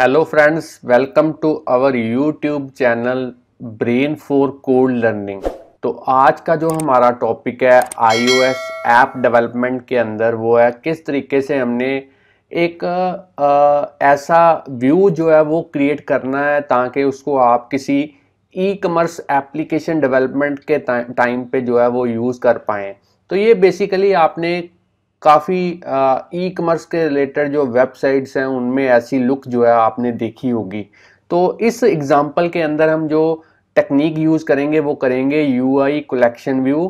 hello friends welcome to our YouTube channel Brain for Code learning तो आज का जो हमारा टॉपिक है आईओएस ऐप डेवलपमेंट के अंदर वो है किस तरीके से हमने एक आ, ऐसा व्यू जो है वो क्रिएट करना है ताकि उसको आप किसी ई कमर्स एप्लीकेशन डेवलपमेंट के टाइम पे जो है वो यूज़ कर पाएँ तो ये बेसिकली आपने काफ़ी ई कमर्स के रिलेटेड जो वेबसाइट्स हैं उनमें ऐसी लुक जो है आपने देखी होगी तो इस एग्ज़ाम्पल के अंदर हम जो टेक्निक यूज़ करेंगे वो करेंगे U I collection view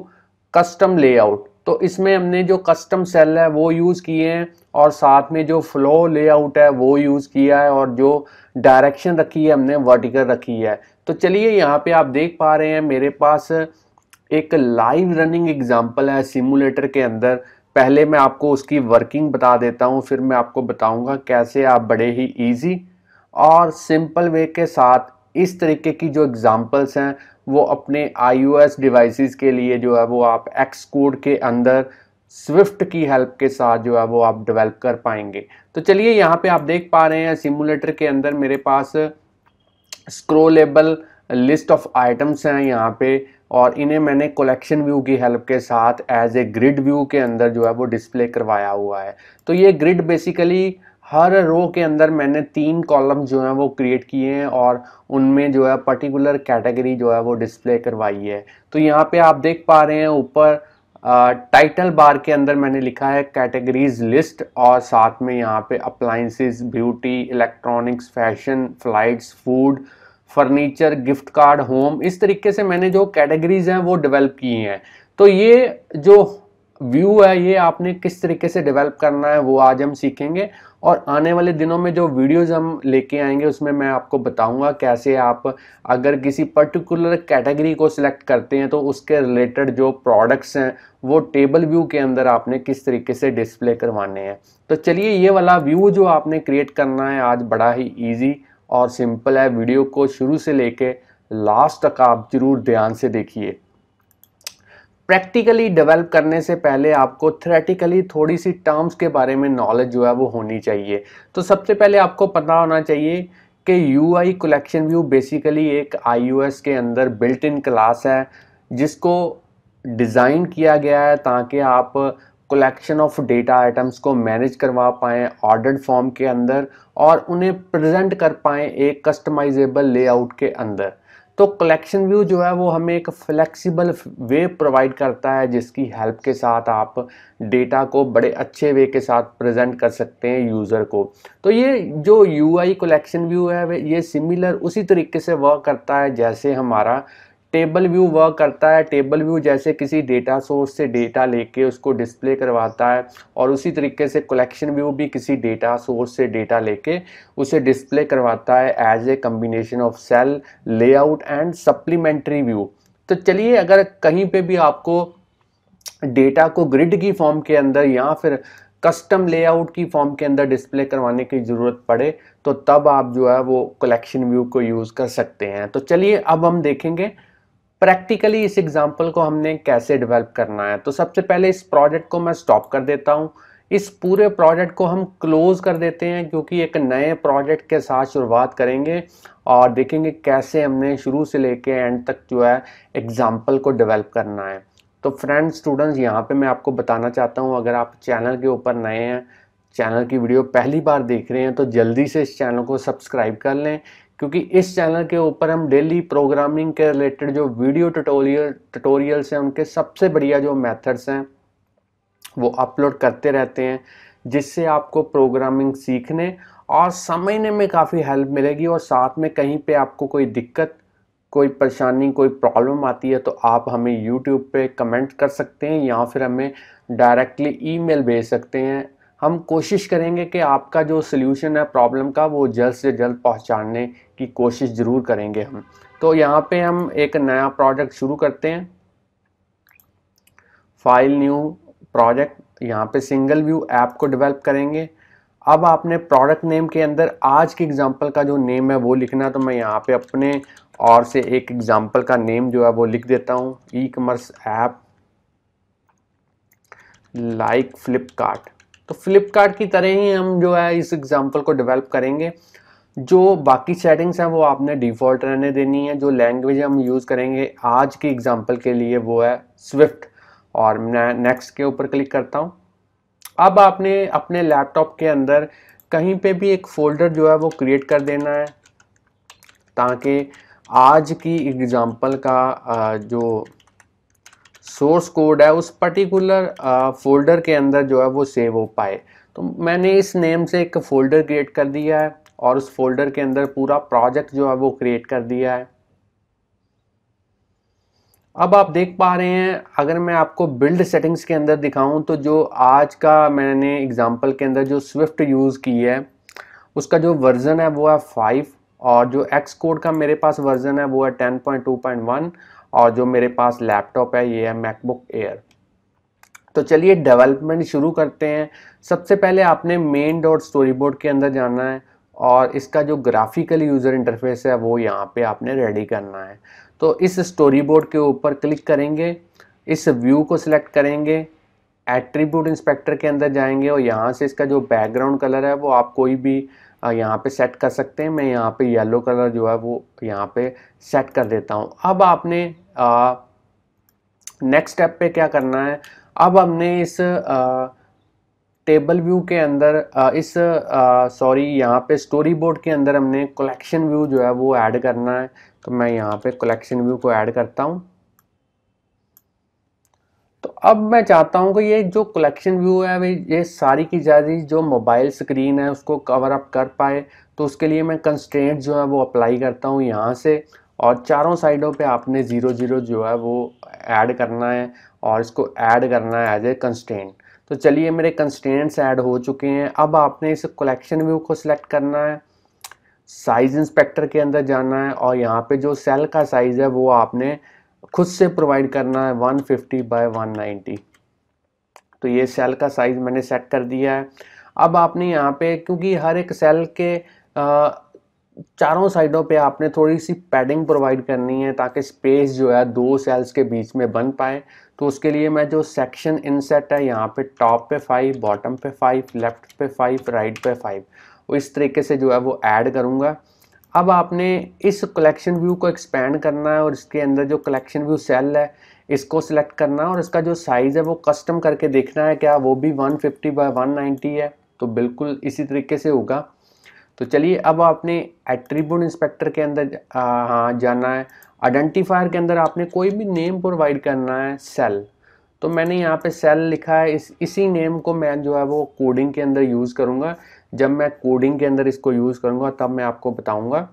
custom layout तो इसमें हमने जो कस्टम सेल है वो यूज़ किए हैं और साथ में जो फ्लो लेआउट है वो यूज़ किया है और जो डायरेक्शन रखी है हमने वर्टिकल रखी है तो चलिए यहाँ पे आप देख पा रहे हैं मेरे पास एक लाइव रनिंग एग्जांपल है सिमुलेटर के अंदर पहले मैं आपको उसकी वर्किंग बता देता हूँ फिर मैं आपको बताऊँगा कैसे आप बड़े ही ईजी और सिंपल वे के साथ इस तरीके की जो एग्ज़ाम्पल्स हैं वो अपने आई डिवाइसेस के लिए जो है वो आप एक्स कोड के अंदर स्विफ्ट की हेल्प के साथ जो है वो आप डेवलप कर पाएंगे तो चलिए यहाँ पे आप देख पा रहे हैं सिमुलेटर के अंदर मेरे पास स्क्रोलेबल लिस्ट ऑफ आइटम्स हैं यहाँ पे और इन्हें मैंने कलेक्शन व्यू की हेल्प के साथ एज ए ग्रिड व्यू के अंदर जो है वो डिस्प्ले करवाया हुआ है तो ये ग्रिड बेसिकली हर रो के अंदर मैंने तीन कॉलम जो है वो क्रिएट किए हैं और उनमें जो है पर्टिकुलर कैटेगरी जो है वो डिस्प्ले करवाई है तो यहाँ पे आप देख पा रहे हैं ऊपर टाइटल बार के अंदर मैंने लिखा है कैटेगरीज लिस्ट और साथ में यहाँ पे appliances beauty electronics fashion flights food furniture gift card home इस तरीके से मैंने जो कैटेगरीज हैं वो डेवलप की हैं तो ये जो व्यू है ये आपने किस तरीके से डेवलप करना है वो आज हम सीखेंगे और आने वाले दिनों में जो वीडियोस हम लेके आएंगे उसमें मैं आपको बताऊंगा कैसे आप अगर किसी पर्टिकुलर कैटेगरी को सिलेक्ट करते हैं तो उसके रिलेटेड जो प्रोडक्ट्स हैं वो टेबल व्यू के अंदर आपने किस तरीके से डिस्प्ले करवाने हैं तो चलिए ये वाला व्यू जो आपने क्रिएट करना है आज बड़ा ही ईजी और सिंपल है वीडियो को शुरू से लेके लास्ट तक आप जरूर ध्यान से देखिए प्रैक्टिकली डेवलप करने से पहले आपको थ्रेटिकली थोड़ी सी टर्म्स के बारे में नॉलेज जो है वो होनी चाहिए तो सबसे पहले आपको पता होना चाहिए कि U I collection view basically एक आई के अंदर बिल्ट इन क्लास है जिसको डिज़ाइन किया गया है ताकि आप कलेक्शन ऑफ डेटा आइटम्स को मैनेज करवा पाएँ ऑर्डर्ड फॉर्म के अंदर और उन्हें प्रेजेंट कर पाएँ एक कस्टमाइजेबल लेआउट के अंदर तो कलेक्शन व्यू जो है वो हमें एक फ्लेक्सिबल वे प्रोवाइड करता है जिसकी हेल्प के साथ आप डेटा को बड़े अच्छे वे के साथ प्रेजेंट कर सकते हैं यूज़र को तो ये जो यू आई कलेक्शन व्यू है ये सिमिलर उसी तरीके से वर्क करता है जैसे हमारा टेबल व्यू वर्क करता है टेबल व्यू जैसे किसी डेटा सोर्स से डेटा लेके उसको डिस्प्ले करवाता है और उसी तरीके से कलेक्शन व्यू भी किसी डेटा सोर्स से डेटा लेके उसे डिस्प्ले करवाता है as a combination of cell layout and supplementary view तो चलिए अगर कहीं पे भी आपको डेटा को ग्रिड की फॉर्म के अंदर या फिर कस्टम लेआउट की फॉर्म के अंदर डिस्प्ले करवाने की ज़रूरत पड़े तो तब आप जो है वो कलेक्शन व्यू को यूज़ कर सकते हैं तो चलिए अब हम देखेंगे प्रैक्टिकली इस एग्जाम्पल को हमने कैसे डेवलप करना है तो सबसे पहले इस प्रोजेक्ट को मैं स्टॉप कर देता हूँ इस पूरे प्रोजेक्ट को हम क्लोज़ कर देते हैं क्योंकि एक नए प्रोजेक्ट के साथ शुरुआत करेंगे और देखेंगे कैसे हमने शुरू से लेके एंड तक जो है एग्ज़ाम्पल को डेवलप करना है तो फ्रेंड्स स्टूडेंट्स यहाँ पे मैं आपको बताना चाहता हूँ अगर आप चैनल के ऊपर नए हैं चैनल की वीडियो पहली बार देख रहे हैं तो जल्दी से इस चैनल को सब्सक्राइब कर लें क्योंकि इस चैनल के ऊपर हम डेली प्रोग्रामिंग के रिलेटेड जो वीडियो ट्यूटोरियल ट्यूटोरियल्स हैं उनके सबसे बढ़िया जो मेथड्स हैं वो अपलोड करते रहते हैं जिससे आपको प्रोग्रामिंग सीखने और समझने में काफ़ी हेल्प मिलेगी और साथ में कहीं पे आपको कोई दिक्कत कोई परेशानी कोई प्रॉब्लम आती है तो आप हमें यूट्यूब पे कमेंट कर सकते हैं या फिर हमें डायरेक्टली ईमेल भेज सकते हैं हम कोशिश करेंगे कि आपका जो सोल्यूशन है प्रॉब्लम का वो जल्द से जल्द पहुंचाने की कोशिश ज़रूर करेंगे हम तो यहाँ पे हम एक नया प्रोजेक्ट शुरू करते हैं फाइल न्यू प्रोजेक्ट यहाँ पे सिंगल व्यू ऐप को डेवलप करेंगे अब आपने प्रोडक्ट नेम के अंदर आज के एग्जांपल का जो नेम है वो लिखना है तो मैं यहाँ पे अपने और से एक एग्जांपल का नेम जो है वो लिख देता हूँ e commerce app like Flipkart तो फ्लिपकार्ट की तरह ही हम जो है इस एग्जाम्पल को डेवलप करेंगे जो बाकी सेटिंग्स हैं वो आपने डिफ़ॉल्ट रहने देनी है जो लैंग्वेज हम यूज़ करेंगे आज की एग्जाम्पल के लिए वो है स्विफ्ट और मैं नेक्स्ट के ऊपर क्लिक करता हूँ अब आपने अपने लैपटॉप के अंदर कहीं पे भी एक फ़ोल्डर जो है वो क्रिएट कर देना है ताकि आज की एग्ज़ाम्पल का जो सोर्स कोड है उस पर्टिकुलर फोल्डर के अंदर जो है वो सेव हो पाए तो मैंने इस नेम से एक फ़ोल्डर क्रिएट कर दिया है और उस फोल्डर के अंदर पूरा प्रोजेक्ट जो है वो क्रिएट कर दिया है अब आप देख पा रहे हैं अगर मैं आपको बिल्ड सेटिंग्स के अंदर दिखाऊं तो जो आज का मैंने एग्जांपल के अंदर जो स्विफ्ट यूज़ की है उसका जो वर्ज़न है वो है फाइव और जो एक्स कोड का मेरे पास वर्ज़न है वो है ten point two point one और जो मेरे पास लैपटॉप है ये है मैकबुक एयर तो चलिए डेवलपमेंट शुरू करते हैं सबसे पहले आपने मेन डॉट स्टोरी बोर्ड के अंदर जाना है और इसका जो ग्राफिकल यूज़र इंटरफेस है वो यहाँ पे आपने रेडी करना है तो इस स्टोरी बोर्ड के ऊपर क्लिक करेंगे इस व्यू को सिलेक्ट करेंगे एट्रीब्यूट इंस्पेक्टर के अंदर जाएंगे और यहाँ से इसका जो बैकग्राउंड कलर है वो आप कोई भी यहाँ पे सेट कर सकते हैं मैं यहाँ पे येलो कलर जो है वो यहाँ पे सेट कर देता हूँ अब आपने नेक्स्ट स्टेप पे क्या करना है अब हमने इस आ, टेबल व्यू के अंदर इस सॉरी यहाँ पे स्टोरी बोर्ड के अंदर हमने कलेक्शन व्यू जो है वो ऐड करना है तो मैं यहाँ पे कलेक्शन व्यू को ऐड करता हूँ अब मैं चाहता हूँ कि ये जो कलेक्शन व्यू है भाई ये सारी की रही जो मोबाइल स्क्रीन है उसको कवर अप कर पाए तो उसके लिए मैं कंस्ट्रेंट जो है वो अप्लाई करता हूँ यहाँ से और चारों साइडों पे आपने ज़ीरो ज़ीरो जो है वो ऐड करना है और इसको ऐड करना है एज ए कंस्टेंट तो चलिए मेरे कंस्टेंट्स ऐड हो चुके हैं अब आपने इस कलेक्शन व्यू को सिलेक्ट करना है साइज़ इंस्पेक्टर के अंदर जाना है और यहाँ पे जो सेल का साइज़ है वो आपने खुद से प्रोवाइड करना है 150 फिफ्टी बाय वन तो ये सेल का साइज़ मैंने सेट कर दिया है अब आपने यहाँ पे क्योंकि हर एक सेल के आ, चारों साइडों पे आपने थोड़ी सी पैडिंग प्रोवाइड करनी है ताकि स्पेस जो है दो सेल्स के बीच में बन पाए तो उसके लिए मैं जो सेक्शन इनसेट है यहाँ पे टॉप पे फाइव बॉटम पे फाइव लेफ्ट पे फाइव राइट पे फाइव इस तरीके से जो है वो ऐड करूँगा अब आपने इस कलेक्शन व्यू को एक्सपेंड करना है और इसके अंदर जो कलेक्शन व्यू सेल है इसको सिलेक्ट करना है और इसका जो साइज़ है वो कस्टम करके देखना है क्या वो भी 150 फिफ्टी बाई वन है तो बिल्कुल इसी तरीके से होगा तो चलिए अब आपने एट्रीब्यूट इंस्पेक्टर के अंदर हाँ जाना है आइडेंटिफायर के अंदर आपने कोई भी नेम प्रोवाइड करना है सेल तो मैंने यहाँ पे सेल लिखा है इस इसी नेम को मैं जो है वो कोडिंग के अंदर यूज़ करूँगा जब मैं कोडिंग के अंदर इसको यूज़ करूँगा तब मैं आपको बताऊँगा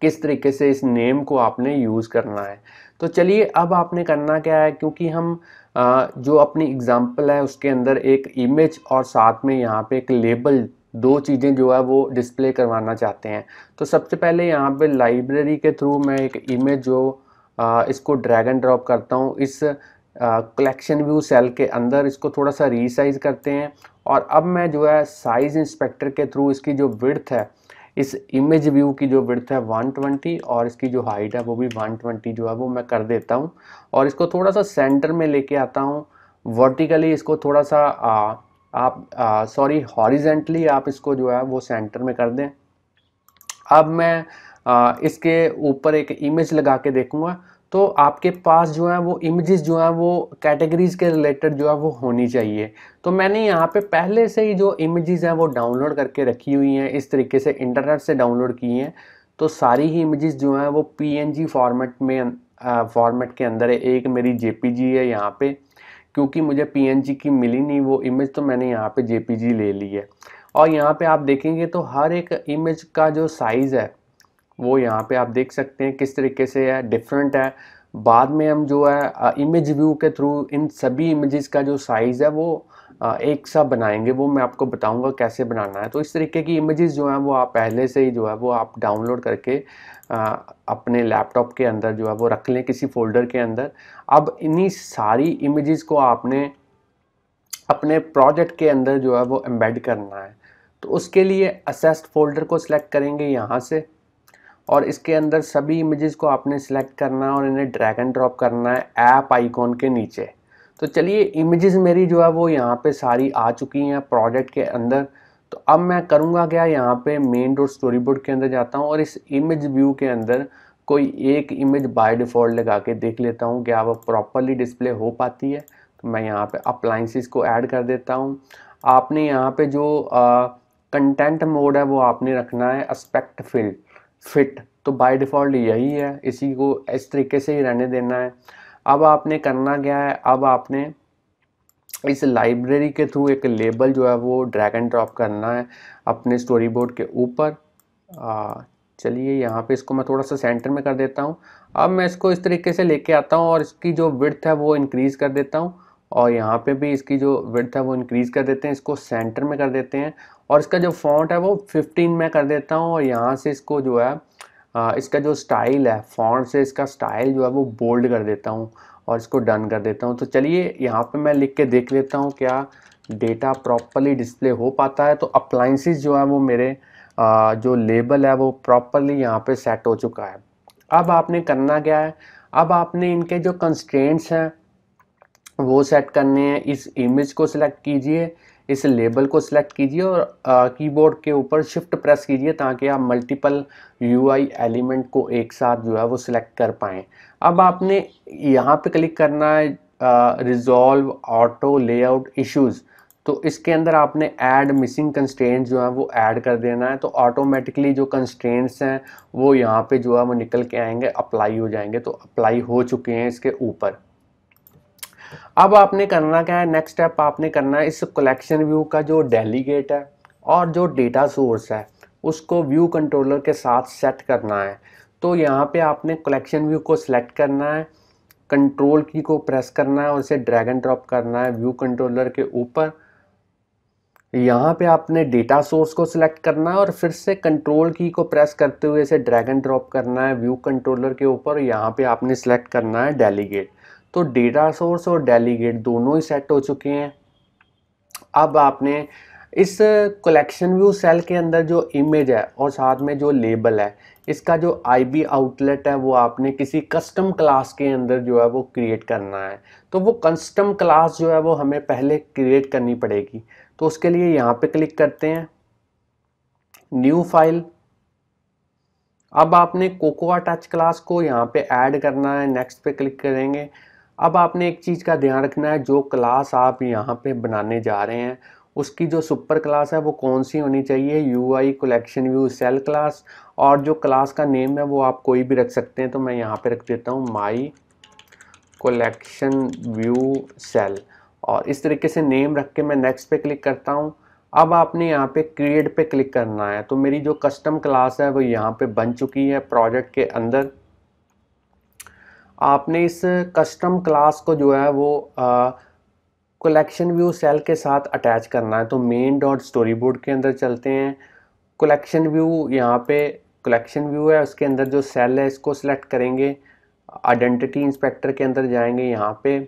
किस तरीके से इस नेम को आपने यूज़ करना है तो चलिए अब आपने करना क्या है क्योंकि हम आ, जो अपनी एग्ज़ाम्पल है उसके अंदर एक इमेज और साथ में यहाँ पे एक लेबल दो चीज़ें जो है वो डिस्प्ले करवाना चाहते हैं तो सबसे पहले यहाँ पे लाइब्रेरी के थ्रू मैं एक इमेज जो आ, इसको ड्रैग एंड ड्रॉप करता हूँ इस कलेक्शन व्यू सेल के अंदर इसको थोड़ा सा रीसाइज करते हैं और अब मैं जो है साइज़ इंस्पेक्टर के थ्रू इसकी जो विड्थ है इस इमेज व्यू की जो विड्थ है 120 और इसकी जो हाइट है वो भी 120 जो है वो मैं कर देता हूँ और इसको थोड़ा सा सेंटर में लेके आता हूँ वर्टिकली इसको थोड़ा सा आ, आप सॉरी हॉरिजेंटली आप इसको जो है वो सेंटर में कर दें अब मैं आ, इसके ऊपर एक इमेज लगा के देखूँगा तो आपके पास जो है वो इमेजेस जो है वो कैटेगरीज़ के रिलेटेड जो है वो होनी चाहिए तो मैंने यहाँ पे पहले से ही जो इमेजेस हैं वो डाउनलोड करके रखी हुई हैं इस तरीके से इंटरनेट से डाउनलोड की हैं तो सारी ही इमेजेस जो हैं वो पीएनजी फॉर्मेट में फॉर्मेट के अंदर है एक मेरी जे है यहाँ पर क्योंकि मुझे पी की मिली नहीं वो इमेज तो मैंने यहाँ पर जे ले ली है और यहाँ पे आप देखेंगे तो हर एक इमेज का जो साइज़ है वो यहाँ पे आप देख सकते हैं किस तरीके से है डिफरेंट है बाद में हम जो है इमेज व्यू के थ्रू इन सभी इमेजेस का जो साइज़ है वो एक सा बनाएंगे वो मैं आपको बताऊंगा कैसे बनाना है तो इस तरीके की इमेजेस जो हैं वो आप पहले से ही जो है वो आप डाउनलोड करके अपने लैपटॉप के अंदर जो है वो रख लें किसी फोल्डर के अंदर अब इन्हीं सारी इमेजेस को आपने अपने प्रोजेक्ट के अंदर जो है वो एम्बेड करना है तो उसके लिए असेस्ड फोल्डर को सिलेक्ट करेंगे यहाँ से और इसके अंदर सभी इमेजेस को आपने सेलेक्ट करना है और इन्हें ड्रैग एंड ड्रॉप करना है ऐप आइकॉन के नीचे तो चलिए इमेजेस मेरी जो है वो यहाँ पे सारी आ चुकी हैं प्रोजेक्ट के अंदर तो अब मैं करूँगा क्या यहाँ पे मेन डोर स्टोरी बोर्ड के अंदर जाता हूँ और इस इमेज व्यू के अंदर कोई एक इमेज बाय डिफ़ॉल्ट लगा के देख लेता हूँ क्या वो प्रॉपरली डिस्प्ले हो पाती है तो मैं यहाँ पर अप्लाइंसिस को ऐड कर देता हूँ आपने यहाँ पर जो कंटेंट मोड है वो आपने रखना है एस्पेक्ट फील्ड फिट तो बाय डिफ़ॉल्ट यही है इसी को इस तरीके से ही रहने देना है अब आपने करना क्या है अब आपने इस लाइब्रेरी के थ्रू एक लेबल जो है वो ड्रैग एंड ड्रॉप करना है अपने स्टोरी बोर्ड के ऊपर चलिए यहाँ पे इसको मैं थोड़ा सा सेंटर में कर देता हूँ अब मैं इसको इस तरीके से लेके आता हूँ और इसकी जो विड्थ है वो इंक्रीज़ कर देता हूँ और यहाँ पे भी इसकी जो विड्थ है वो इंक्रीज़ कर देते हैं इसको सेंटर में कर देते हैं और इसका जो फॉन्ट है वो 15 में कर देता हूँ और यहाँ से इसको जो है इसका जो स्टाइल है फॉन्ट से इसका स्टाइल जो है वो बोल्ड कर देता हूँ और इसको डन कर देता हूँ तो चलिए यहाँ पे मैं लिख के देख लेता हूँ क्या डेटा प्रॉपरली डिस्प्ले हो पाता है तो अप्लाइंसिस जो है वो मेरे आ, जो लेबल है वो प्रॉपरली यहाँ पर सेट हो चुका है अब आपने करना क्या है अब आपने इनके जो कंस्ट्रेंट्स हैं वो सेट करने हैं इस इमेज को सिलेक्ट कीजिए इस लेबल को सिलेक्ट कीजिए और कीबोर्ड के ऊपर शिफ्ट प्रेस कीजिए ताकि आप मल्टीपल यूआई एलिमेंट को एक साथ जो है वो सिलेक्ट कर पाएँ अब आपने यहाँ पे क्लिक करना है रिजॉल्व ऑटो लेआउट इश्यूज़ तो इसके अंदर आपने ऐड मिसिंग कंस्टेंट जो है वो ऐड कर देना है तो ऑटोमेटिकली जो कंस्टेंट्स हैं वो यहाँ पे जो है वो निकल के आएंगे अप्लाई हो जाएंगे तो अप्लाई हो चुके हैं इसके ऊपर अब आपने करना क्या है नेक्स्ट स्टेप आपने करना है इस कलेक्शन व्यू का जो डेलीगेट है और जो डेटा सोर्स है उसको व्यू कंट्रोलर के साथ सेट करना है तो यहाँ पे आपने कलेक्शन व्यू को सिलेक्ट करना है कंट्रोल की को प्रेस करना है और उसे ड्रैग एंड ड्रॉप करना है व्यू कंट्रोलर के ऊपर यहाँ पे आपने डेटा सोर्स को सिलेक्ट करना है और फिर से कंट्रोल की को प्रेस करते हुए इसे ड्रैग एंड ड्रॉप करना है व्यू कंट्रोलर के ऊपर यहाँ पे आपने सिलेक्ट करना है डेलीगेट तो डेटा सोर्स और डेलीगेट दोनों ही सेट हो चुके हैं अब आपने इस कलेक्शन व्यू सेल के अंदर जो इमेज है और साथ में जो लेबल है इसका जो आईबी आउटलेट है वो आपने किसी कस्टम क्लास के अंदर जो है वो क्रिएट करना है तो वो कस्टम क्लास जो है वो हमें पहले क्रिएट करनी पड़ेगी तो उसके लिए यहाँ पे क्लिक करते हैं न्यू फाइल अब आपने कोकोआ टच क्लास को यहाँ पे ऐड करना है नेक्स्ट पे क्लिक करेंगे अब आपने एक चीज़ का ध्यान रखना है जो क्लास आप यहाँ पे बनाने जा रहे हैं उसकी जो सुपर क्लास है वो कौन सी होनी चाहिए U I collection view cell class और जो क्लास का नेम है वो आप कोई भी रख सकते हैं तो मैं यहाँ पे रख देता हूँ माई कलेक्शन व्यू सेल और इस तरीके से नेम रख के मैं नेक्स्ट पे क्लिक करता हूँ अब आपने यहाँ पे क्रिएट पे क्लिक करना है तो मेरी जो कस्टम क्लास है वो यहाँ पे बन चुकी है प्रोजेक्ट के अंदर आपने इस कस्टम क्लास को जो है वो कलेक्शन व्यू सेल के साथ अटैच करना है तो मेन डॉट स्टोरी बोर्ड के अंदर चलते हैं कलेक्शन व्यू यहाँ पे कलेक्शन व्यू है उसके अंदर जो सेल है इसको सिलेक्ट करेंगे आइडेंटिटी इंस्पेक्टर के अंदर जाएंगे यहाँ पे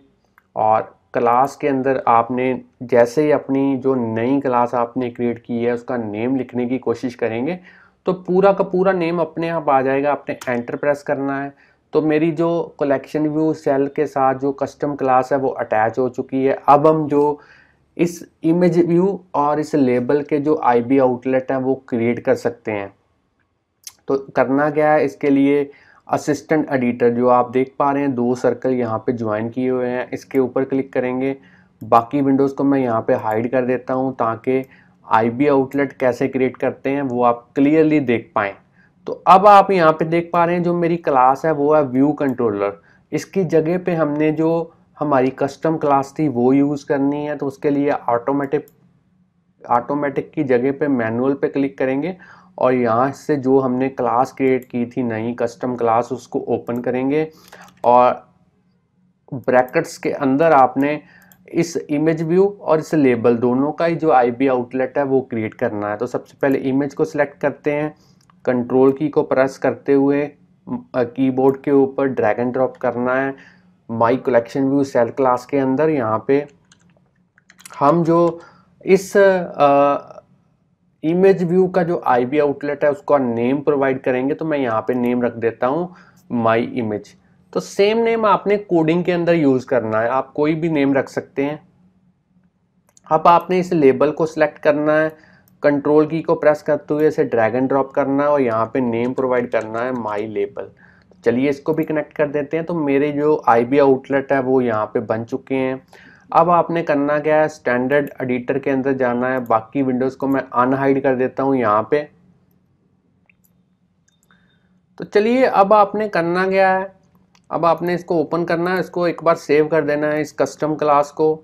और क्लास के अंदर आपने जैसे ही अपनी जो नई क्लास आपने क्रिएट की है उसका नेम लिखने की कोशिश करेंगे तो पूरा का पूरा नेम अपने आप आ जाएगा आपने एंटर प्रेस करना है तो मेरी जो कलेक्शन व्यू सेल के साथ जो कस्टम क्लास है वो अटैच हो चुकी है अब हम जो इस इमेज व्यू और इस लेबल के जो आईबी आउटलेट हैं वो क्रिएट कर सकते हैं तो करना क्या है इसके लिए असिस्टेंट एडिटर जो आप देख पा रहे हैं दो सर्कल यहाँ पे ज्वाइन किए हुए हैं इसके ऊपर क्लिक करेंगे बाकी विंडोज़ को मैं यहाँ पे हाइड कर देता हूँ ताकि आईबी आउटलेट कैसे क्रिएट करते हैं वो आप क्लियरली देख पाएँ तो अब आप यहाँ पे देख पा रहे हैं जो मेरी क्लास है वो है व्यू कंट्रोलर इसकी जगह पे हमने जो हमारी कस्टम क्लास थी वो यूज़ करनी है तो उसके लिए ऑटोमेटिक ऑटोमेटिक की जगह पे मैनुअल पे क्लिक करेंगे और यहाँ से जो हमने क्लास क्रिएट की थी नई कस्टम क्लास उसको ओपन करेंगे और ब्रैकेट्स के अंदर आपने इस इमेज व्यू और इस लेबल दोनों का ही जो आई आउटलेट है वो क्रिएट करना है तो सबसे पहले इमेज को सिलेक्ट करते हैं कंट्रोल की को प्रेस करते हुए कीबोर्ड के ऊपर ड्रैग एंड ड्रॉप करना है my collection view cell class के अंदर यहाँ पे हम जो इस इमेज व्यू का जो आई बी आउटलेट है उसका नेम प्रोवाइड करेंगे तो मैं यहाँ पे नेम रख देता हूँ माई इमेज तो सेम नेम आपने कोडिंग के अंदर यूज़ करना है आप कोई भी नेम रख सकते हैं अब आपने इस लेबल को सिलेक्ट करना है कंट्रोल की को प्रेस करते हुए इसे ड्रैग एंड ड्रॉप करना है और यहाँ पे नेम प्रोवाइड करना है माई लेबल चलिए इसको भी कनेक्ट कर देते हैं तो मेरे जो आई बी आउटलेट है वो यहाँ पे बन चुके हैं अब आपने करना क्या है स्टैंडर्ड एडिटर के अंदर जाना है बाकी विंडोज़ को मैं अनहाइड कर देता हूँ यहाँ पे तो चलिए अब आपने करना क्या है अब आपने इसको ओपन करना है इसको एक बार सेव कर देना है इस कस्टम क्लास को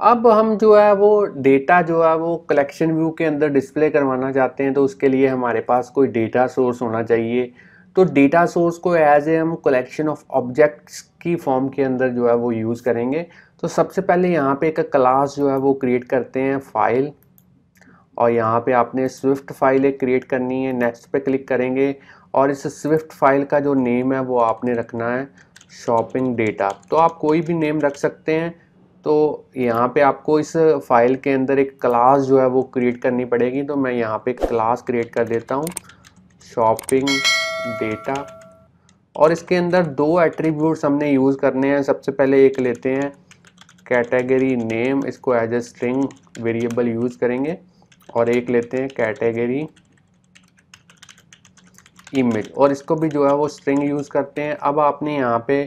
अब हम जो है वो डेटा जो है वो कलेक्शन व्यू के अंदर डिस्प्ले करवाना चाहते हैं तो उसके लिए हमारे पास कोई डेटा सोर्स होना चाहिए तो डेटा सोर्स को एज ए हम कलेक्शन ऑफ ऑब्जेक्ट्स की फॉर्म के अंदर जो है वो यूज़ करेंगे तो सबसे पहले यहाँ पे एक क्लास जो है वो क्रिएट करते हैं फाइल और यहाँ पे आपने स्विफ्ट फाइल एक क्रिएट करनी है नेक्स्ट पे क्लिक करेंगे और इस स्विफ्ट फाइल का जो नेम है वो आपने रखना है शॉपिंग डेटा तो आप कोई भी नेम रख सकते हैं तो यहाँ पे आपको इस फाइल के अंदर एक क्लास जो है वो क्रिएट करनी पड़ेगी तो मैं यहाँ पे एक क्लास क्रिएट कर देता हूँ शॉपिंग डेटा और इसके अंदर दो एट्रीब्यूट्स हमने यूज़ करने हैं सबसे पहले एक लेते हैं कैटेगरी नेम इसको as a string variable use करेंगे और एक लेते हैं कैटेगरी इमेज और इसको भी जो है वो स्ट्रिंग यूज़ करते हैं अब आपने यहाँ पे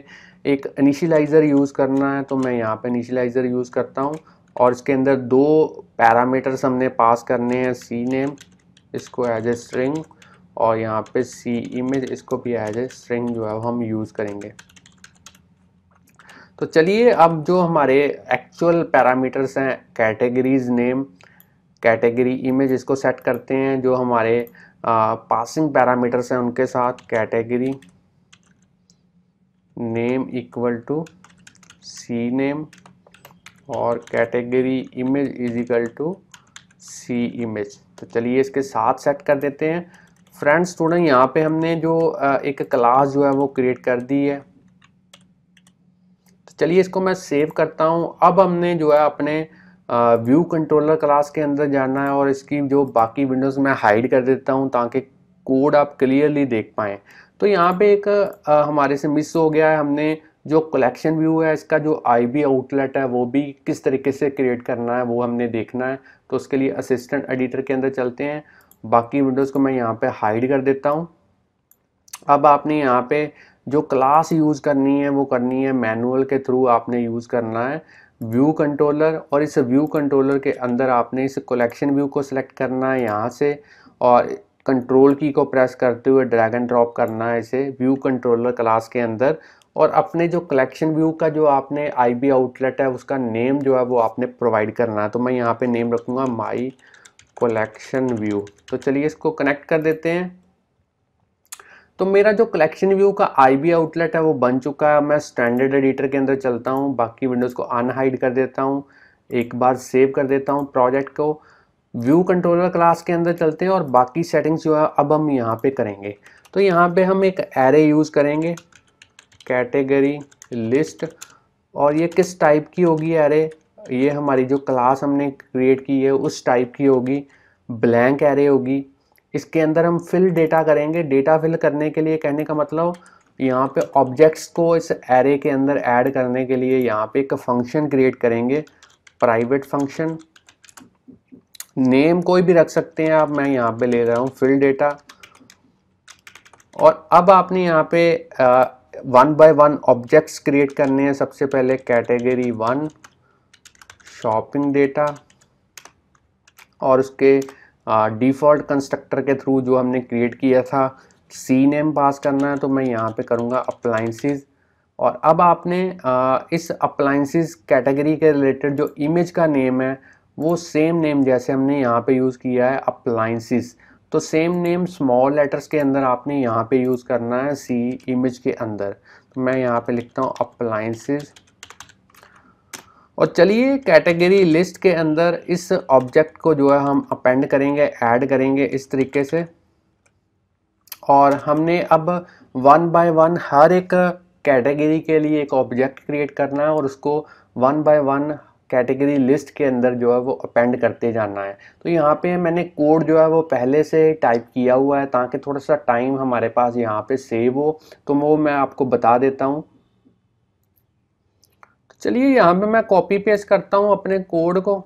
एक इनिशलाइज़र यूज़ करना है तो मैं यहाँ पे इनिशलाइज़र यूज़ करता हूँ और इसके अंदर दो पैरामीटर्स हमने पास करने हैं सी नेम इसको एज ए स्ट्रिंग और यहाँ पे सी इमेज इसको भी एज ए स्ट्रिंग जो है हम यूज़ करेंगे तो चलिए अब जो हमारे एक्चुअल पैरामीटर्स हैं कैटेगरीज नेम कैटेगरी इमेज इसको सेट करते हैं जो हमारे पासिंग पैरामीटर्स हैं उनके साथ category name equal to C name और category image is equal to C image तो चलिए इसके साथ सेट कर देते हैं फ्रेंड्स स्टूडेंट यहाँ पे हमने जो एक क्लास जो है वो क्रिएट कर दी है तो चलिए इसको मैं सेव करता हूँ अब हमने जो है अपने व्यू कंट्रोलर क्लास के अंदर जाना है और इसकी जो बाकी विंडोज़ मैं हाइड कर देता हूँ ताकि कोड आप क्लियरली देख पाएँ तो यहाँ पे एक आ, हमारे से मिस हो गया है हमने जो कलेक्शन व्यू है इसका जो आई बी आउटलेट है वो भी किस तरीके से क्रिएट करना है वो हमने देखना है तो उसके लिए असिस्टेंट एडिटर के अंदर चलते हैं बाकी विंडोज़ को मैं यहाँ पे हाइड कर देता हूँ अब आपने यहाँ पे जो क्लास यूज़ करनी है वो करनी है मैनुअल के थ्रू आपने यूज़ करना है व्यू कंट्रोलर और इस व्यू कंट्रोलर के अंदर आपने इस कलेक्शन व्यू को सिलेक्ट करना है यहाँ से और कंट्रोल की को प्रेस करते हुए ड्रैग एंड ड्रॉप करना है इसे व्यू कंट्रोलर क्लास के अंदर और अपने जो कलेक्शन व्यू का जो आपने आईबी आउटलेट है उसका नेम जो है वो आपने प्रोवाइड करना है तो मैं यहाँ पे नेम रखूँगा माई कलेक्शन व्यू तो चलिए इसको कनेक्ट कर देते हैं तो मेरा जो कलेक्शन व्यू का आईबी आउटलेट है वो बन चुका है मैं स्टैंडर्ड एडिटर के अंदर चलता हूँ बाकी विंडोज़ को अनहाइड कर देता हूँ एक बार सेव कर देता हूँ प्रोजेक्ट को व्यू कंट्रोलर क्लास के अंदर चलते हैं और बाकी सेटिंग्स जो है अब हम यहाँ पे करेंगे तो यहाँ पे हम एक एरे यूज़ करेंगे कैटेगरी लिस्ट और ये किस टाइप की होगी एरे ये हमारी जो क्लास हमने क्रिएट की है उस टाइप की होगी ब्लैंक एरे होगी इसके अंदर हम फिल डेटा करेंगे डेटा फिल करने के लिए कहने का मतलब यहाँ पे ऑब्जेक्ट्स को इस एरे के अंदर ऐड करने के लिए यहाँ पे एक फंक्शन क्रिएट करेंगे प्राइवेट फंक्शन नेम कोई भी रख सकते हैं आप मैं यहाँ पे ले रहा हूँ फिल डेटा और अब आपने यहाँ पे one by one objects create करने हैं सबसे पहले कैटेगरी वन शॉपिंग डेटा और उसके डिफ़ॉल्ट कंस्ट्रक्टर के थ्रू जो हमने क्रिएट किया था सी नेम पास करना है तो मैं यहाँ पे करूँगा अप्लाइंसिस और अब आपने आ, इस अप्लाइंसिस कैटेगरी के रिलेटेड जो इमेज का नेम है वो सेम नेम जैसे हमने यहाँ पे यूज़ किया है अप्लाइंसिस तो सेम नेम स्मॉल लेटर्स के अंदर आपने यहाँ पे यूज़ करना है सी इमेज के अंदर तो मैं यहाँ पे लिखता हूँ अप्लाइंसिस और चलिए कैटेगरी लिस्ट के अंदर इस ऑब्जेक्ट को जो है हम अपेंड करेंगे ऐड करेंगे इस तरीके से और हमने अब वन बाय वन हर एक कैटेगरी के लिए एक ऑब्जेक्ट क्रिएट करना है और उसको one by one category list के अंदर जो है वो अपेंड करते जाना है तो यहाँ पे मैंने कोड जो है वो पहले से टाइप किया हुआ है ताकि थोड़ा सा टाइम हमारे पास यहाँ पे सेव हो तो वो मैं आपको बता देता हूँ तो चलिए यहाँ पे मैं कॉपी पेस्ट करता हूँ अपने कोड को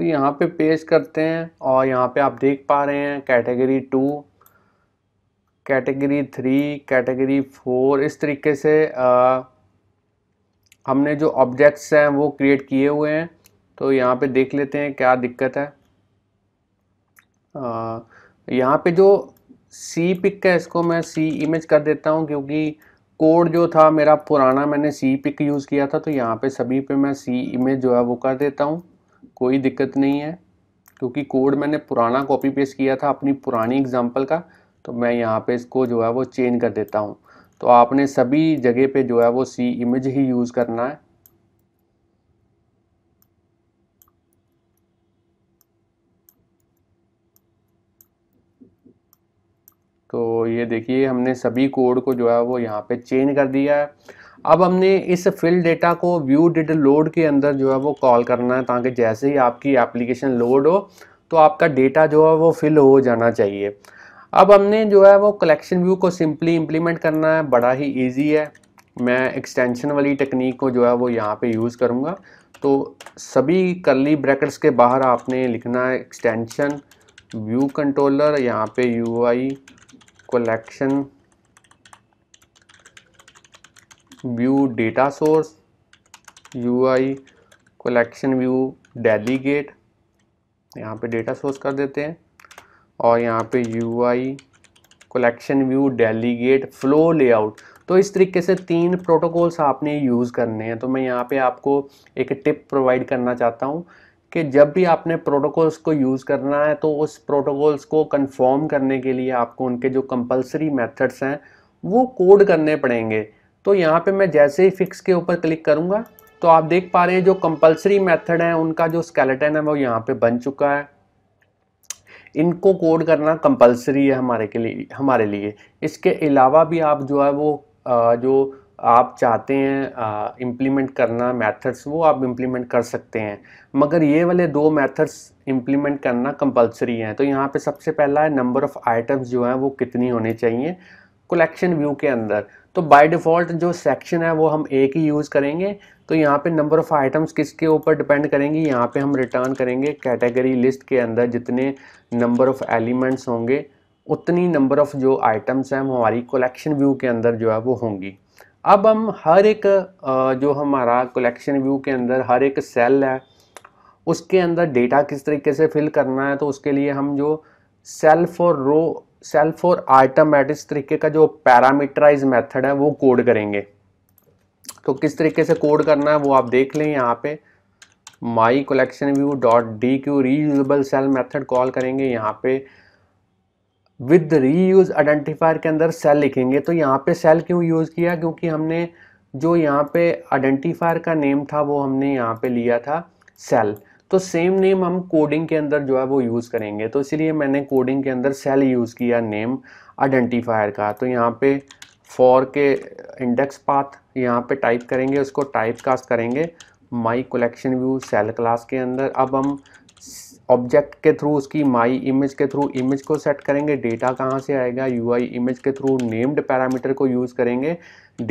तो यहाँ पे पेज करते हैं और यहाँ पे आप देख पा रहे हैं category two category three category four इस तरीके से आ, हमने जो ऑब्जेक्ट्स हैं वो क्रिएट किए हुए हैं तो यहाँ पे देख लेते हैं क्या दिक्कत है यहाँ पे जो सी पिक है इसको मैं सी इमेज कर देता हूँ क्योंकि कोड जो था मेरा पुराना मैंने सी पिक यूज़ किया था तो यहाँ पे सभी पे मैं सी इमेज जो है वो कर देता हूँ कोई दिक्कत नहीं है क्योंकि कोड मैंने पुराना कॉपी पेस्ट किया था अपनी पुरानी एग्जाम्पल का तो मैं यहाँ पे इसको जो है वो चेंज कर देता हूँ तो आपने सभी जगह पे जो है वो सी इमेज ही यूज़ करना है तो ये देखिए हमने सभी कोड को जो है वो यहाँ पे चेंज कर दिया है अब हमने इस फील्ड डेटा को व्यू डिड लोड के अंदर जो है वो कॉल करना है ताकि जैसे ही आपकी एप्लीकेशन लोड हो तो आपका डेटा जो है वो फिल हो जाना चाहिए अब हमने जो है वो कलेक्शन व्यू को सिंपली इम्प्लीमेंट करना है बड़ा ही ईजी है मैं एक्सटेंशन वाली टेक्निक को जो है वो यहाँ पे यूज़ करूँगा तो सभी करली ब्रैकेट्स के बाहर आपने लिखना है एक्सटेंशन व्यू कंट्रोलर यहाँ पे U I collection view data source UI collection view delegate यहाँ पे डेटा सोर्स कर देते हैं और यहाँ पे UI collection view delegate flow layout तो इस तरीके से तीन प्रोटोकॉल्स आपने यूज़ करने हैं तो मैं यहाँ पे आपको एक टिप प्रोवाइड करना चाहता हूँ कि जब भी आपने प्रोटोकॉल्स को यूज़ करना है तो उस प्रोटोकॉल्स को कंफर्म करने के लिए आपको उनके जो कंपलसरी मेथड्स हैं वो कोड करने पड़ेंगे तो यहाँ पे मैं जैसे ही फिक्स के ऊपर क्लिक करूँगा तो आप देख पा रहे हैं जो कंपलसरी मेथड है उनका जो स्केलेटन है वो यहाँ पे बन चुका है इनको कोड करना कंपलसरी है हमारे के लिए हमारे लिए इसके अलावा भी आप जो है वो जो आप चाहते हैं इम्प्लीमेंट करना मेथड्स वो आप इम्प्लीमेंट कर सकते हैं मगर ये वाले दो मेथड्स इम्प्लीमेंट करना कंपलसरी हैं तो यहाँ पे सबसे पहला है नंबर ऑफ़ आइटम्स जो हैं वो कितनी होने चाहिए कलेक्शन व्यू के अंदर तो बाय डिफ़ॉल्ट जो सेक्शन है वो हम ए की यूज़ करेंगे तो यहाँ पे नंबर ऑफ़ आइटम्स किसके ऊपर डिपेंड करेंगी यहाँ पे हम रिटर्न करेंगे कैटेगरी लिस्ट के अंदर जितने नंबर ऑफ़ एलिमेंट्स होंगे उतनी नंबर ऑफ़ जो आइटम्स हैं हमारी कलेक्शन व्यू के अंदर जो है वो होंगी अब हम हर एक जो हमारा कलेक्शन व्यू के अंदर हर एक सेल है उसके अंदर डेटा किस तरीके से फिल करना है तो उसके लिए हम जो सेल फॉर रो सेल्फ और आइटम मैट इस तरीके का जो पैरामीटराइज मेथड है वो कोड करेंगे तो किस तरीके से कोड करना है वो आप देख लें यहाँ पे my collection view dot dequeue reusable cell method call करेंगे यहाँ पे विद रीयूज आइडेंटिफायर के अंदर सेल लिखेंगे तो यहाँ पे सेल क्यों यूज़ किया क्योंकि हमने जो यहाँ पे आइडेंटिफायर का नेम था वो हमने यहाँ पे लिया था सेल तो सेम नेम हम कोडिंग के अंदर जो है वो यूज़ करेंगे तो इसलिए मैंने कोडिंग के अंदर सेल यूज़ किया नेम आइडेंटिफायर का तो यहाँ पे फॉर के इंडेक्स पाथ यहाँ पे टाइप करेंगे उसको टाइप कास्ट करेंगे my collection view cell class के अंदर अब हम ऑब्जेक्ट के थ्रू उसकी माई इमेज के थ्रू इमेज को सेट करेंगे डेटा कहाँ से आएगा यूआई इमेज के थ्रू नेम्ड पैरामीटर को यूज़ करेंगे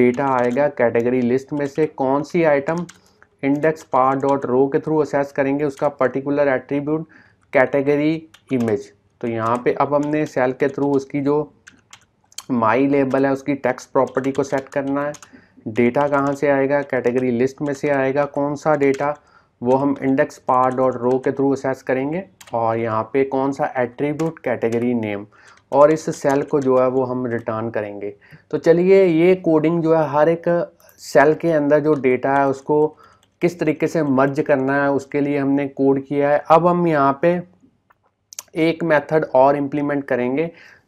डेटा आएगा कैटेगरी लिस्ट में से कौन सी item index path dot row के थ्रू असेस करेंगे उसका पर्टिकुलर एट्रीब्यूट कैटेगरी इमेज तो यहाँ पे अब हमने सेल के थ्रू उसकी जो माई लेबल है उसकी टैक्स प्रॉपर्टी को सेट करना है डेटा कहाँ से आएगा कैटेगरी लिस्ट में से आएगा कौन सा डेटा वो हम इंडेक्स पार डॉट रो के थ्रू असेस करेंगे और यहाँ पे कौन सा एट्रीब्यूट कैटेगरी नेम और इस सेल को जो है वो हम रिटर्न करेंगे तो चलिए ये कोडिंग जो है हर एक सेल के अंदर जो डेटा है उसको किस तरीके से मर्ज करना है उसके लिए हमने कोड किया है अब हम यहाँ पे एक मेथड और इम्प्लीमेंट करेंगे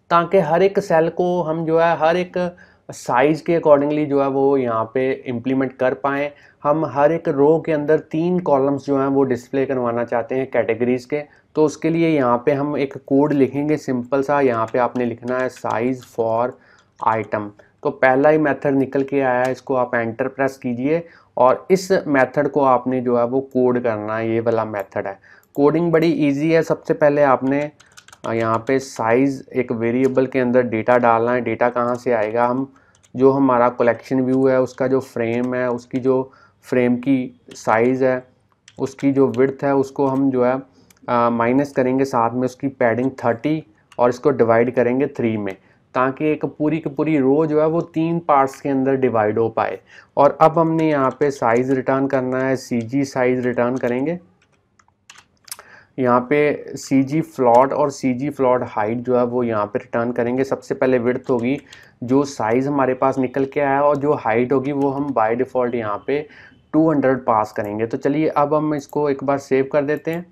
ताकि हर एक सेल को हम जो है हर एक साइज़ के अकॉर्डिंगली जो है वो यहाँ पे इम्प्लीमेंट कर पाएँ हम हर एक रो के अंदर तीन कॉलम्स जो हैं वो डिस्प्ले करवाना चाहते हैं कैटेगरीज़ के तो उसके लिए यहाँ पे हम एक कोड लिखेंगे सिंपल सा यहाँ पे आपने लिखना है साइज़ फॉर आइटम तो पहला ही मेथड निकल के आया है इसको आप एंटर प्रेस कीजिए और इस मेथड को आपने जो है वो कोड करना है ये वाला मेथड है कोडिंग बड़ी इजी है सबसे पहले आपने यहाँ पे साइज़ एक वेरिएबल के अंदर डेटा डालना है डेटा कहाँ से आएगा हम जो हमारा कलेक्शन व्यू है उसका जो फ्रेम है उसकी जो फ्रेम की साइज़ है उसकी जो विड्थ है उसको हम जो है माइनस करेंगे साथ में उसकी पैडिंग थर्टी और इसको डिवाइड करेंगे थ्री में ताकि एक पूरी की पूरी रो जो है वो तीन पार्ट्स के अंदर डिवाइड हो पाए और अब हमने यहाँ पे साइज़ रिटर्न करना है सी जी साइज़ रिटर्न करेंगे यहाँ पे सी जी फ्लॉट और सी जी फ्लॉट हाइट जो है वो यहाँ पे रिटर्न करेंगे सबसे पहले विर्थ होगी जो साइज़ हमारे पास निकल के आया और जो हाइट होगी वो हम बाई डिफ़ॉल्ट यहाँ पे टू पास करेंगे तो चलिए अब हम इसको एक बार सेव कर देते हैं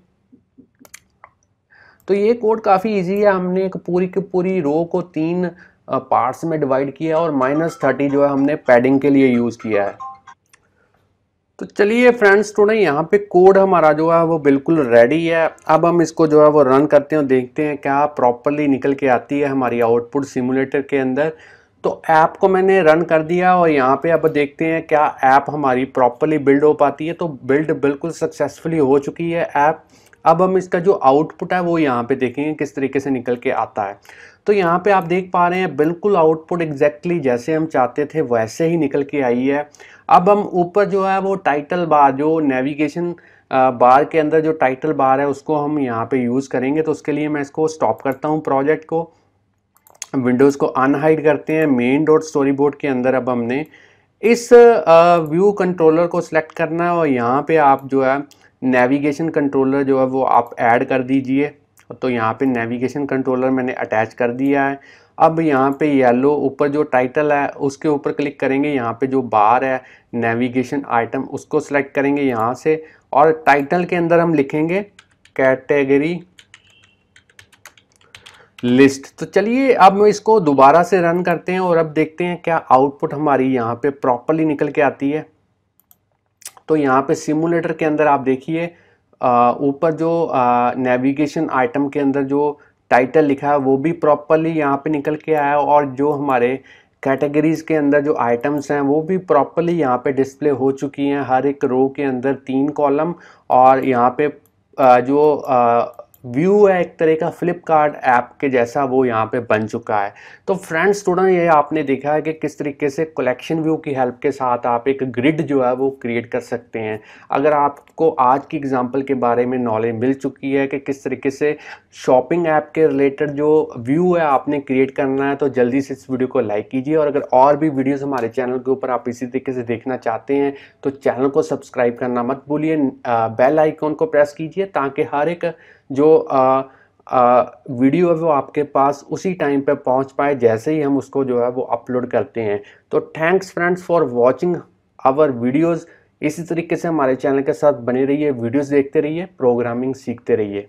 तो ये कोड काफ़ी इजी है हमने एक पूरी की पूरी रो को तीन पार्ट्स में डिवाइड किया और माइनस थर्टी जो है हमने पैडिंग के लिए यूज़ किया है तो चलिए फ्रेंड्स स्टूडेंट यहाँ पे कोड हमारा जो है वो बिल्कुल रेडी है अब हम इसको जो है वो रन करते हैं और देखते हैं क्या प्रॉपरली निकल के आती है हमारी आउटपुट सिमुलेटर के अंदर तो ऐप को मैंने रन कर दिया और यहाँ पे अब देखते हैं क्या ऐप हमारी प्रॉपरली बिल्ड हो पाती है तो बिल्ड बिल्कुल सक्सेसफुली हो चुकी है ऐप अब हम इसका जो आउटपुट है वो यहाँ पे देखेंगे किस तरीके से निकल के आता है तो यहाँ पे आप देख पा रहे हैं बिल्कुल आउटपुट एग्जैक्टली जैसे हम चाहते थे वैसे ही निकल के आई है अब हम ऊपर जो है वो टाइटल बार जो नेविगेशन बार के अंदर जो टाइटल बार है उसको हम यहाँ पर यूज़ करेंगे तो उसके लिए मैं इसको स्टॉप करता हूँ प्रोजेक्ट को विंडोज़ को अनहाइड करते हैं मेन डॉट स्टोरी बोर्ड के अंदर अब हमने इस व्यू कंट्रोलर को सिलेक्ट करना है और यहाँ पे आप जो है नेविगेशन कंट्रोलर जो है वो आप ऐड कर दीजिए तो यहाँ पे नेविगेशन कंट्रोलर मैंने अटैच कर दिया है अब यहाँ पे येलो ऊपर जो टाइटल है उसके ऊपर क्लिक करेंगे यहाँ पे जो बार है नेविगेशन आइटम उसको सिलेक्ट करेंगे यहाँ से और टाइटल के अंदर हम लिखेंगे कैटेगरी लिस्ट तो चलिए अब हम इसको दोबारा से रन करते हैं और अब देखते हैं क्या आउटपुट हमारी यहाँ पे प्रॉपरली निकल के आती है तो यहाँ पे सिमुलेटर के अंदर आप देखिए ऊपर जो नेविगेशन आइटम के अंदर जो टाइटल लिखा है वो भी प्रॉपरली यहाँ पे निकल के आया और जो हमारे कैटेगरीज़ के अंदर जो आइटम्स हैं वो भी प्रॉपरली यहाँ पे डिस्प्ले हो चुकी हैं हर एक रो के अंदर तीन कॉलम और यहाँ पे जो व्यू है एक तरह का फ्लिपकार्ट ऐप के जैसा वो यहाँ पे बन चुका है तो फ्रेंड्स स्टूडेंट ये आपने देखा है कि किस तरीके से कलेक्शन व्यू की हेल्प के साथ आप एक ग्रिड जो है वो क्रिएट कर सकते हैं अगर आपको आज की एग्जांपल के बारे में नॉलेज मिल चुकी है कि किस तरीके से शॉपिंग ऐप के रिलेटेड जो व्यू है आपने क्रिएट करना है तो जल्दी से इस वीडियो को लाइक कीजिए और अगर और भी वीडियोज़ हमारे चैनल के ऊपर आप इसी तरीके से देखना चाहते हैं तो चैनल को सब्सक्राइब करना मत भूलिए बेल आइकॉन को प्रेस कीजिए ताकि हर एक जो आ, आ, वीडियो है वो आपके पास उसी टाइम पे पहुंच पाए जैसे ही हम उसको जो है वो अपलोड करते हैं तो thanks friends for watching our videos इसी तरीके से हमारे चैनल के साथ बने रहिए वीडियोस देखते रहिए प्रोग्रामिंग सीखते रहिए